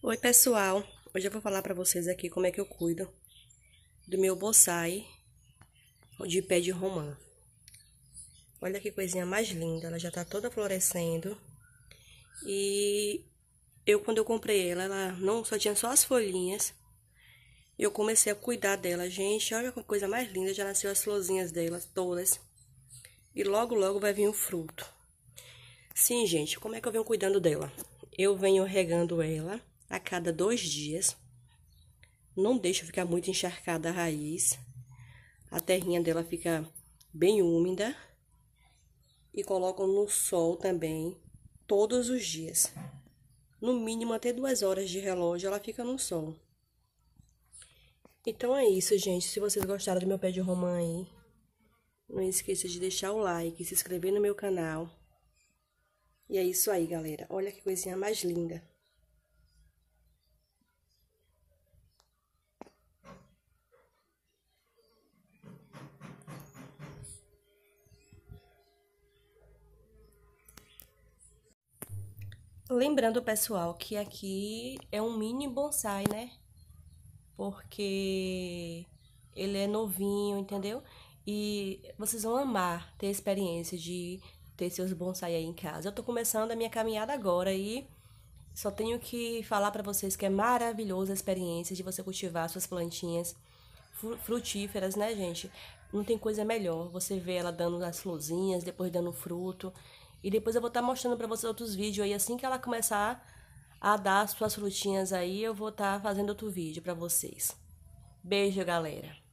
Oi pessoal, hoje eu vou falar para vocês aqui como é que eu cuido do meu bonsai de pé de romã. Olha que coisinha mais linda, ela já tá toda florescendo e eu quando eu comprei ela, ela não só tinha só as folhinhas, eu comecei a cuidar dela, gente, olha que coisa mais linda, já nasceu as florzinhas delas todas e logo logo vai vir o fruto. Sim, gente, como é que eu venho cuidando dela? Eu venho regando ela a cada dois dias. Não deixa ficar muito encharcada a raiz. A terrinha dela fica bem úmida. E colocam no sol também todos os dias. No mínimo até duas horas de relógio ela fica no sol. Então é isso, gente. Se vocês gostaram do meu pé de romã aí, não esqueça de deixar o like, se inscrever no meu canal. E é isso aí, galera. Olha que coisinha mais linda. Lembrando, pessoal, que aqui é um mini bonsai, né? Porque ele é novinho, entendeu? E vocês vão amar ter experiência de ter seus bonsai aí em casa. Eu tô começando a minha caminhada agora e só tenho que falar para vocês que é maravilhosa a experiência de você cultivar suas plantinhas frutíferas, né, gente? Não tem coisa melhor. Você vê ela dando as florzinhas, depois dando fruto. E depois eu vou estar tá mostrando para vocês outros vídeos aí. Assim que ela começar a dar as suas frutinhas aí, eu vou estar tá fazendo outro vídeo para vocês. Beijo, galera!